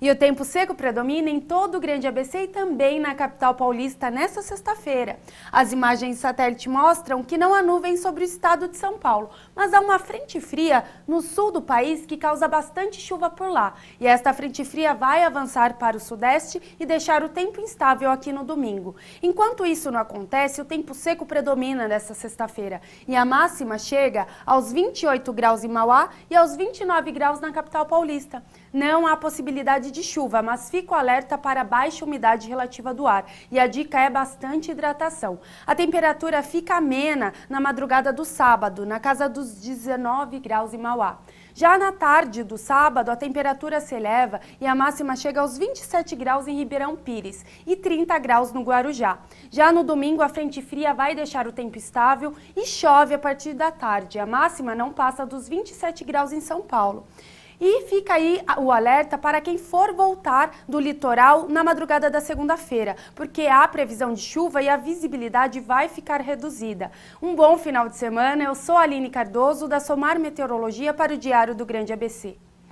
E o tempo seco predomina em todo o Grande ABC e também na capital paulista nesta sexta-feira. As imagens de satélite mostram que não há nuvens sobre o estado de São Paulo, mas há uma frente fria no sul do país que causa bastante chuva por lá. E esta frente fria vai avançar para o sudeste e deixar o tempo instável aqui no domingo. Enquanto isso não acontece, o tempo seco predomina nesta sexta-feira e a máxima chega aos 28 graus em Mauá e aos 29 graus na capital paulista. Não há possibilidade possibilidade de chuva, mas fico alerta para baixa umidade relativa do ar. E a dica é bastante hidratação. A temperatura fica amena na madrugada do sábado, na casa dos 19 graus em Mauá. Já na tarde do sábado, a temperatura se eleva e a máxima chega aos 27 graus em Ribeirão Pires e 30 graus no Guarujá. Já no domingo, a frente fria vai deixar o tempo estável e chove a partir da tarde. A máxima não passa dos 27 graus em São Paulo. E fica aí o alerta para quem for voltar do litoral na madrugada da segunda-feira, porque há previsão de chuva e a visibilidade vai ficar reduzida. Um bom final de semana. Eu sou Aline Cardoso, da Somar Meteorologia para o Diário do Grande ABC.